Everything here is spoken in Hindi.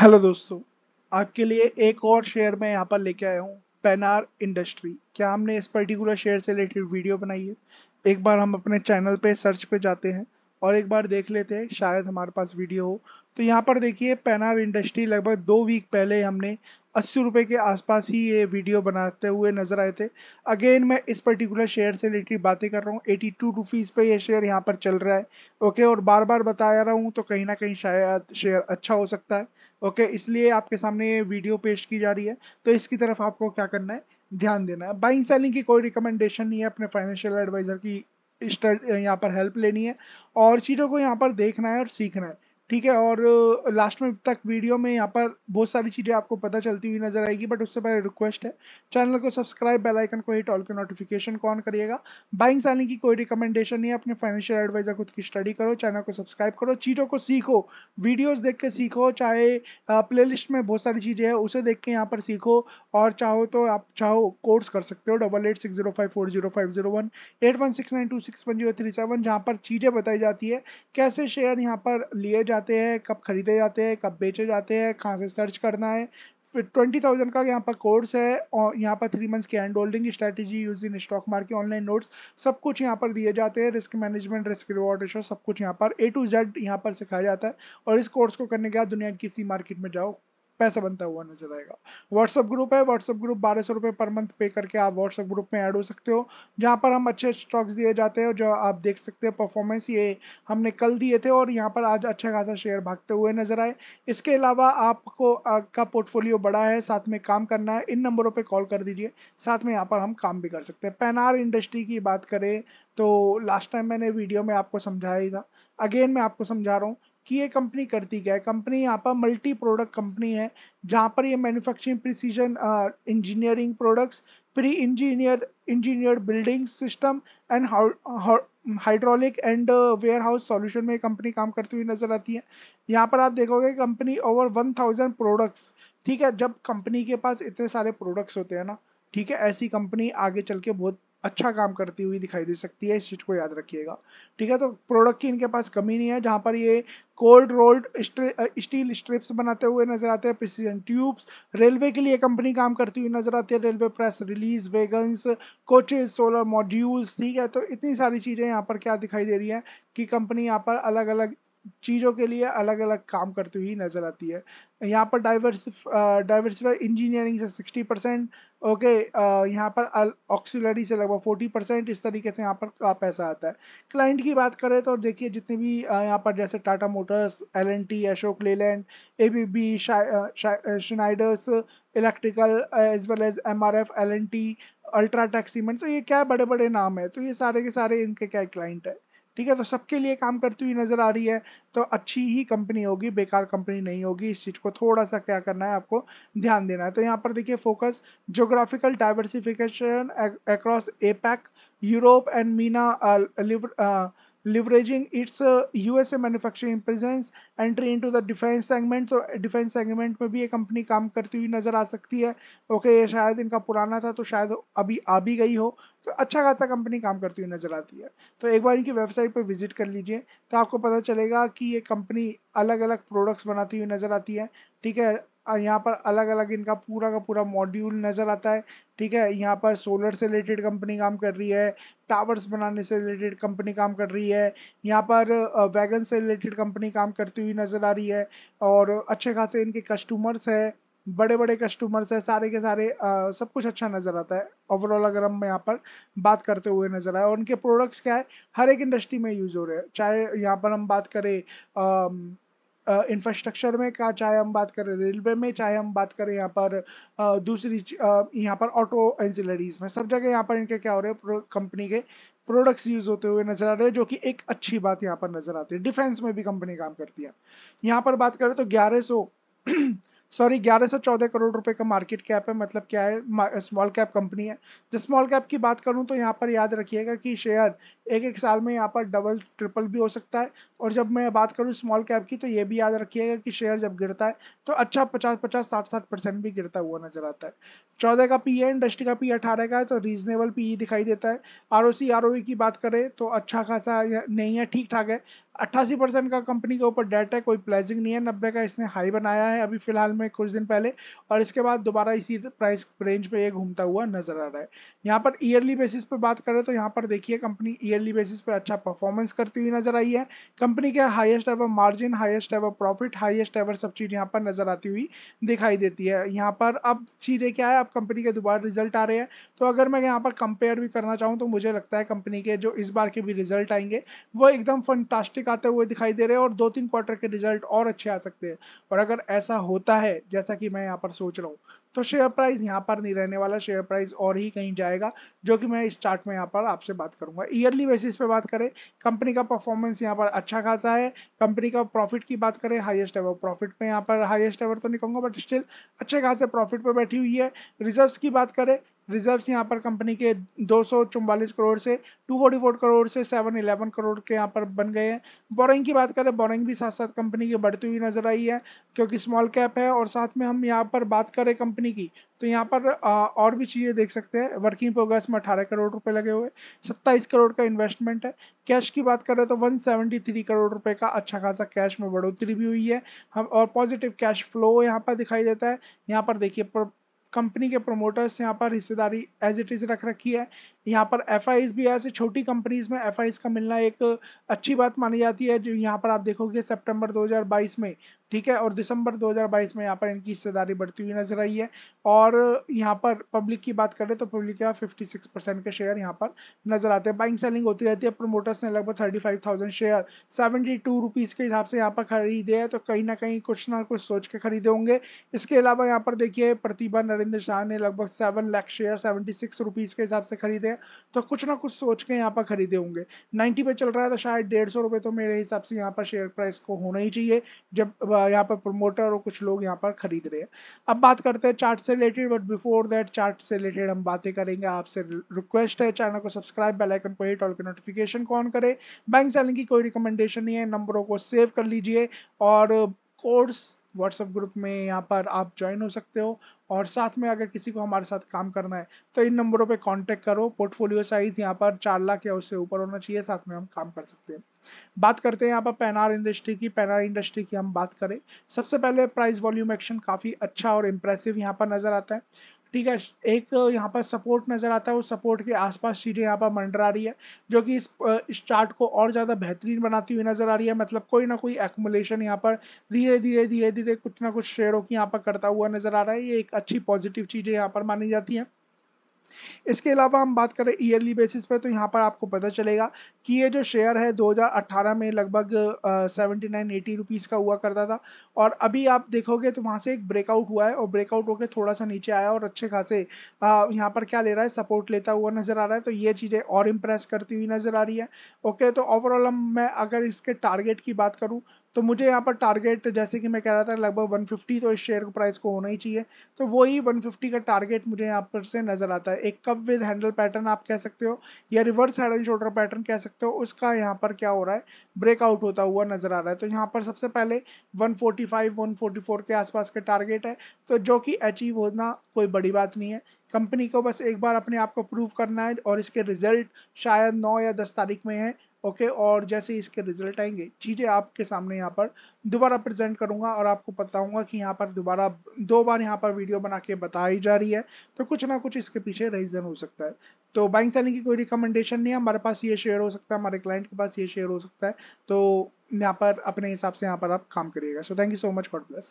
हेलो दोस्तों आपके लिए एक और शेयर मैं यहाँ पर लेके आया हूँ पेनार इंडस्ट्री क्या हमने इस पर्टिकुलर शेयर से रिलेटेड वीडियो बनाई है एक बार हम अपने चैनल पे सर्च पे जाते हैं और एक बार देख लेते हैं शायद हमारे पास वीडियो हो तो यहाँ पर देखिए पेनार इंडस्ट्री लगभग दो वीक पहले हमने अस्सी रुपये के आसपास ही ये वीडियो बनाते हुए नज़र आए थे अगेन मैं इस पर्टिकुलर शेयर से रिलेटेड बातें कर रहा हूँ एटी टू रुपीज़ पर यह शेयर यहाँ पर चल रहा है ओके और बार बार बताया रहा हूँ तो कहीं ना कहीं शायद शेयर अच्छा हो सकता है ओके इसलिए आपके सामने ये वीडियो पेश की जा रही है तो इसकी तरफ आपको क्या करना है ध्यान देना है बाइंग सेलिंग की कोई रिकमेंडेशन नहीं है अपने फाइनेंशियल एडवाइज़र की यहाँ पर हेल्प लेनी है और चीज़ों को यहाँ पर देखना है और सीखना है ठीक है और लास्ट में तक वीडियो में यहाँ पर बहुत सारी चीज़ें आपको पता चलती हुई नजर आएगी बट उससे पहले रिक्वेस्ट है चैनल को सब्सक्राइब बेल आइकन को हिट ऑल के नोटिफिकेशन को ऑन करिएगा बाइंग सेलिंग की कोई रिकमेंडेशन नहीं है अपने फाइनेंशियल एडवाइजर खुद की स्टडी करो चैनल को सब्सक्राइब करो चीज़ों को सीखो वीडियोज देख के सीखो चाहे प्ले में बहुत सारी चीज़ें हैं उसे देख के यहाँ पर सीखो और चाहो तो आप चाहो कोर्स कर सकते हो double eight six zero five four zero five zero one eight one six nine two six one zero three seven जहाँ पर चीज़ें बताई जाती है कैसे शेयर यहाँ पर लिए जाते जाते हैं कब खरीदे जाते हैं कब बेचे जाते हैं कहाँ से सर्च करना है फिर ट्वेंटी थाउजेंड का यहाँ पर कोर्स है और यहाँ पर थ्री मंथ्स की hand holding strategy use in stock market online notes सब कुछ यहाँ पर दिए जाते हैं risk management risk reward ratio सब कुछ यहाँ पर ए टू जेड यहाँ पर सिखाया जाता है और इस कोर्स को करने के बाद दुनिया की किसी मार्केट में जाओ पैसा बनता हुआ नजर आएगा व्हाट्सएप ग्रुप है व्हाट्सएप ग्रुप बारह सौ रुपये पर मंथ पे करके आप व्हाट्सएप ग्रुप में ऐड हो सकते हो जहाँ पर हम अच्छे स्टॉक्स दिए जाते हैं जो आप देख सकते हैं परफॉर्मेंस ये हमने कल दिए थे और यहाँ पर आज अच्छा खासा शेयर भागते हुए नजर आए इसके अलावा आपको का पोर्टफोलियो बड़ा है साथ में काम करना है इन नंबरों पर कॉल कर दीजिए साथ में यहाँ पर हम काम भी कर सकते हैं पेनार इंडस्ट्री की बात करें तो लास्ट टाइम मैंने वीडियो में आपको समझाया था अगेन मैं आपको समझा रहा हूँ कि ये कंपनी करती क्या है कंपनी यहाँ पर मल्टी प्रोडक्ट कंपनी है जहाँ पर ये manufacturing precision engineering products pre engineer engineer building system and hydraulic and warehouse solution में कंपनी काम करती हुई नजर आती है यहाँ पर आप देखोगे company over one thousand products ठीक है जब कंपनी के पास इतने सारे प्रोडक्ट्स होते हैं ना ठीक है ऐसी कंपनी आगे चल के बहुत अच्छा काम करती हुई दिखाई दे सकती है इस चीज को याद रखिएगा ठीक है तो प्रोडक्ट की इनके पास कमी नहीं है जहां पर ये कोल्ड रोल्ड स्टील स्ट्रिप्स बनाते हुए नजर आते हैं प्रिसीजन ट्यूब्स रेलवे के लिए कंपनी काम करती हुई नजर आती है railway press release wagons coaches solar modules ठीक है तो इतनी सारी चीजें यहाँ पर क्या दिखाई दे रही है कि कंपनी यहाँ पर अलग अलग चीज़ों के लिए अलग अलग काम करती हुई नज़र आती है यहाँ पर डाइवर्स डाइवर्सिफाई इंजीनियरिंग से 60 परसेंट ओके यहाँ पर ऑक्सिलरी से लगभग 40 परसेंट इस तरीके से यहाँ पर पैसा आता है क्लाइंट की बात करें तो देखिए जितने भी यहाँ पर जैसे Tata Motors L N T Ashok Leyland A B B Schneiders electrical as well as M R F L N T UltraTech cement तो ये क्या बड़े बड़े नाम है तो ये सारे के सारे इनके क्या क्लाइंट है ठीक है तो सबके लिए काम करती हुई नजर आ रही है तो अच्छी ही कंपनी होगी बेकार कंपनी नहीं होगी इस चीज को थोड़ा सा क्या करना है आपको ध्यान देना है तो यहाँ पर देखिए focus geographical diversification across APAC Europe and MENA leveraging its uh, USA manufacturing presence, entry into the defense segment. तो defense segment में भी ये कंपनी काम करती हुई नज़र आ सकती है ओके okay, ये शायद इनका पुराना था तो शायद अभी आ भी गई हो तो अच्छा खासा कंपनी काम करती हुई नज़र आती है तो एक बार इनकी वेबसाइट पर विजिट कर लीजिए तो आपको पता चलेगा कि ये कंपनी अलग अलग प्रोडक्ट्स बनाती हुई नज़र आती है ठीक है यहाँ पर अलग अलग इनका पूरा का पूरा मॉड्यूल नज़र आता है ठीक है यहाँ पर सोलर से रिलेटेड कंपनी काम कर रही है टावर्स बनाने से रिलेटेड कंपनी काम कर रही है यहाँ पर वैगन से रिलेटेड कंपनी काम करती हुई नज़र आ रही है और अच्छे खासे इनके कस्टमर्स हैं बड़े बड़े कस्टमर्स हैं सारे के सारे आ, सब कुछ अच्छा नज़र आता है ओवरऑल अगर हम यहाँ पर बात करते हुए नज़र आए और उनके प्रोडक्ट्स क्या है हर एक इंडस्ट्री में यूज़ हो रहे हैं चाहे यहाँ पर हम बात करें इंफ्रास्ट्रक्चर में का चाहे हम बात करें रेलवे में चाहे हम बात करें यहाँ पर दूसरी यहाँ पर ऑटो एंजिलरीज में सब जगह यहाँ पर इनके क्या हो रहे हैं कंपनी के प्रोडक्ट्स यूज होते हुए नजर आ रहे हैं जो कि एक अच्छी बात यहाँ पर नजर आती है डिफेंस में भी कंपनी काम करती है यहाँ पर बात करें तो ग्यारह सॉरी 1114 करोड़ रुपए का मार्केट कैप है मतलब क्या है स्मॉल कैप कंपनी है जो स्मॉल कैप की बात करूं तो यहाँ पर याद रखिएगा कि शेयर एक एक साल में यहाँ पर डबल ट्रिपल भी हो सकता है और जब मैं बात करूं स्मॉल कैप की तो ये भी याद रखिएगा कि शेयर जब गिरता है तो अच्छा पचास पचास साठ साठ परसेंट भी गिरता हुआ नजर आता है चौदह का पी है इंडस्ट्री का पी अठारह का है तो रीजनेबल पी e दिखाई देता है R O C R O की बात करें तो अच्छा खासा नहीं है ठीक ठाक है अट्ठासी परसेंट का कंपनी के ऊपर डेट है कोई प्लेजिंग नहीं है नब्बे का इसने हाई बनाया है अभी फिलहाल में कुछ दिन पहले और इसके बाद दोबारा इसी प्राइस रेंज पे ये घूमता हुआ नजर आ रहा है यहाँ पर ईयरली बेसिस पे बात करें तो यहाँ पर देखिए कंपनी ईयरली बेसिस पे अच्छा परफॉर्मेंस करती हुई नजर आई है कंपनी के highest ever margin highest ever profit highest ever सब चीज यहाँ पर नजर आती हुई दिखाई देती है यहाँ पर अब चीजें क्या है अब कंपनी के दोबारा रिजल्ट आ रहे हैं तो अगर मैं यहाँ पर कंपेयर भी करना चाहूँ तो मुझे लगता है कंपनी के जो इस बार के भी रिजल्ट आएंगे वो एकदम फंटास्टिक आते हुए दिखाई दे रहे हैं और दो तीन क्वार्टर के रिजल्ट और अच्छे आ सकते हैं और अगर ऐसा होता है जैसा कि मैं यहाँ पर सोच रहा हूँ तो शेयर प्राइस यहाँ पर नहीं रहने वाला शेयर प्राइस और ही कहीं जाएगा जो कि मैं इस चार्ट में यहाँ पर आपसे बात करूंगा ईयरली बेसिस पे बात करें कंपनी का परफॉर्मेंस यहाँ पर अच्छा खासा है कंपनी का प्रॉफिट की बात करें हाईएस्ट एवर प्रॉफिट पे यहाँ पर हाईएस्ट एवर तो नहीं कहूँगा बट स्टिल अच्छे खासे प्रॉफिट पे बैठी हुई है रिजर्व की बात करें रिजर्व्स यहाँ पर कंपनी के दो करोड़ से 244 करोड़ से 711 करोड़ के यहाँ पर बन गए हैं बोरिंग की बात करें बोरिंग भी साथ साथ कंपनी की बढ़ती हुई नजर आई है क्योंकि स्मॉल कैप है और साथ में हम यहाँ पर बात करें कंपनी की तो यहाँ पर और भी चीज़ें देख सकते हैं वर्किंग प्रोग्रेस में अठारह करोड़ रुपये लगे हुए सत्ताईस करोड़ का इन्वेस्टमेंट है कैश की बात करें तो वन करोड़ रुपये का अच्छा खासा कैश में बढ़ोतरी भी हुई है हम और पॉजिटिव कैश फ्लो यहाँ पर दिखाई देता है यहाँ पर देखिए कंपनी के प्रोमोटर्स ने यहाँ पर हिस्सेदारी एज इट इज रख रखी है यहाँ पर एफ भी ऐसे छोटी कंपनीज में एफ का मिलना एक अच्छी बात मानी जाती है जो यहाँ पर आप देखोगे सितंबर 2022 में ठीक है और दिसंबर 2022 में यहाँ पर इनकी हिस्सेदारी बढ़ती हुई नजर आई है और यहाँ पर पब्लिक की बात करें तो पब्लिक का 56 परसेंट के शेयर यहाँ पर नजर आते हैं बाइंग सेलिंग होती रहती है प्रोमोटर्स ने लगभग थर्टी शेयर सेवेंटी रुपीस के हिसाब से यहाँ पर खरीदे हैं तो कहीं ना कहीं कुछ ना कुछ सोच के खरीदे होंगे इसके अलावा यहाँ पर देखिए प्रतिभा नरेंद्र शाह ने लगभग सेवन लाख शेयर सेवेंटी के हिसाब से खरीदे हैं तो कुछ ना कुछ सोच के यहाँ पर खरीदे होंगे 90 पे चल रहा है तो शायद डेढ़ सौ रुपये तो मेरे हिसाब से यहाँ पर शेयर प्राइस को होना ही चाहिए जब यहाँ पर प्रमोटर और कुछ लोग यहाँ पर खरीद रहे हैं अब बात करते हैं चार्ट से related but before that chart से रिलेटेड हम बातें करेंगे आपसे रिक्वेस्ट है चैनल को सब्सक्राइब बेलाइकन को हिट ऑल के नोटिफिकेशन को ऑन करें बैंक सेलिंग की कोई रिकमेंडेशन नहीं है नंबरों को सेव कर लीजिए और कोर्स व्हाट्सएप ग्रुप में यहाँ पर आप ज्वाइन हो सकते हो और साथ में अगर किसी को हमारे साथ काम करना है तो इन नंबरों पे कांटेक्ट करो पोर्टफोलियो साइज यहाँ पर चार लाख या उससे ऊपर होना चाहिए साथ में हम काम कर सकते हैं बात करते हैं यहाँ पर पैनार इंडस्ट्री की पैनार इंडस्ट्री की हम बात करें सबसे पहले प्राइस वॉल्यूम एक्शन काफ़ी अच्छा और इम्प्रेसिव यहाँ पर नज़र आता है ठीक है एक यहाँ पर सपोर्ट नज़र आता है उस सपोर्ट के आसपास चीजें यहाँ पर मंडरा रही है जो कि इस इस चार्ट को और ज़्यादा बेहतरीन बनाती हुई नज़र आ रही है मतलब कोई ना कोई एक्मुलेशन यहाँ पर धीरे धीरे धीरे धीरे कुछ ना कुछ शेयरों की यहाँ पर करता हुआ नज़र आ रहा है ये एक अच्छी पॉजिटिव चीज़ें यहाँ पर मानी जाती है इसके अलावा हम बात करें ईयरली बेसिस पे तो यहाँ पर आपको पता चलेगा कि ये जो शेयर है 2018 में लगभग सेवेंटी नाइन एटी रुपीज़ का हुआ करता था और अभी आप देखोगे तो वहाँ से एक ब्रेकआउट हुआ है और ब्रेकआउट होकर थोड़ा सा नीचे आया और अच्छे खासे यहाँ पर क्या ले रहा है सपोर्ट लेता हुआ नज़र आ रहा है तो ये चीज़ें और इम्प्रेस करती हुई नज़र आ रही है ओके तो ओवरऑल हम मैं अगर इसके टारगेट की बात करूँ तो मुझे यहाँ पर टारगेट जैसे कि मैं कह रहा था लगभग 150 तो इस शेयर प्राइस को होना ही चाहिए तो वही 150 का टारगेट मुझे यहाँ पर से नज़र आता है एक कप विद हैंडल पैटर्न आप कह सकते हो या reverse head and shoulder pattern कह सकते हो उसका यहाँ पर क्या हो रहा है ब्रेकआउट होता हुआ नजर आ रहा है तो यहाँ पर सबसे पहले 145 144 के आसपास के टारगेट है तो जो कि अचीव होना कोई बड़ी बात नहीं है कंपनी को बस एक बार अपने आप को प्रूव करना है और इसके रिजल्ट शायद नौ या दस तारीख में है ओके और जैसे इसके रिजल्ट आएंगे चीज़ें आपके सामने यहाँ पर दोबारा प्रेजेंट करूँगा और आपको बताऊँगा कि यहाँ पर दोबारा दो बार यहाँ पर वीडियो बना के बताई जा रही है तो कुछ ना कुछ इसके पीछे रीज़न हो सकता है तो बाइंग सेलिंग की कोई रिकमेंडेशन नहीं है हमारे पास ये शेयर हो सकता है हमारे क्लाइंट के पास ये शेयर हो सकता है तो यहाँ पर अपने हिसाब से यहाँ पर आप काम करिएगा so thank you so much God plus